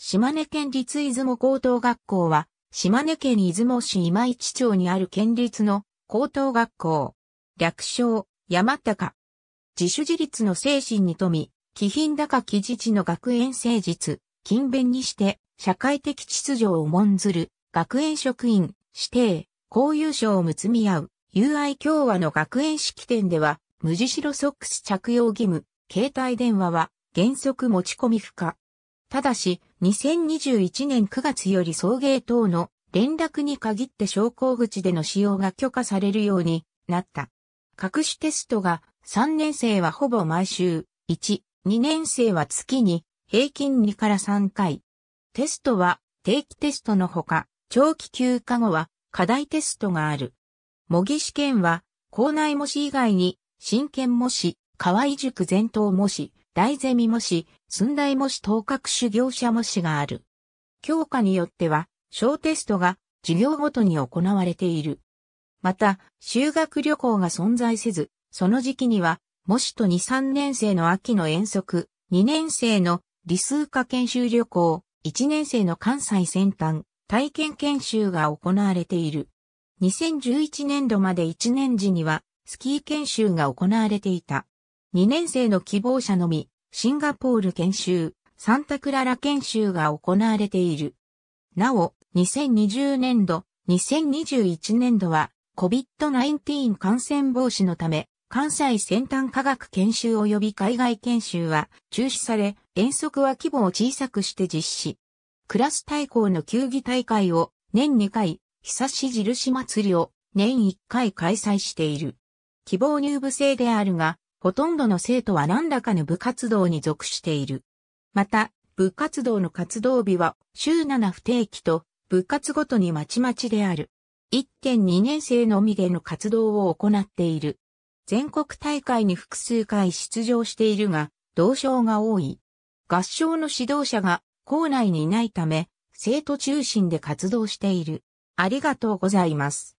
島根県立出雲高等学校は、島根県出雲市今市町にある県立の高等学校。略称、山高。自主自立の精神に富み、気品高き自治の学園誠実、勤勉にして、社会的秩序を重んずる、学園職員、指定、交友賞をつみ合う、友愛共和の学園式典では、無地白ソックス着用義務、携帯電話は原則持ち込み不可。ただし、2021年9月より送迎等の連絡に限って昇降口での使用が許可されるようになった。各種テストが3年生はほぼ毎週1、2年生は月に平均2から3回。テストは定期テストのほか、長期休暇後は課題テストがある。模擬試験は校内模試以外に、真剣模試、河合塾全頭模試、大ゼミ模試、寸大模試等格修行者模試がある。教科によっては、小テストが授業ごとに行われている。また、修学旅行が存在せず、その時期には、模試と2、3年生の秋の遠足、2年生の理数科研修旅行、1年生の関西先端、体験研修が行われている。2011年度まで1年時には、スキー研修が行われていた。2年生の希望者のみ、シンガポール研修、サンタクララ研修が行われている。なお、2020年度、2021年度は、COVID-19 感染防止のため、関西先端科学研修及び海外研修は中止され、遠足は規模を小さくして実施。クラス対抗の球技大会を年2回、久し印祭りを年1回開催している。希望入部制であるが、ほとんどの生徒は何らかの部活動に属している。また、部活動の活動日は週7不定期と部活ごとにまちまちである。1.2年生のみでの活動を行っている。全国大会に複数回出場しているが、同賞が多い。合唱の指導者が校内にいないため、生徒中心で活動している。ありがとうございます。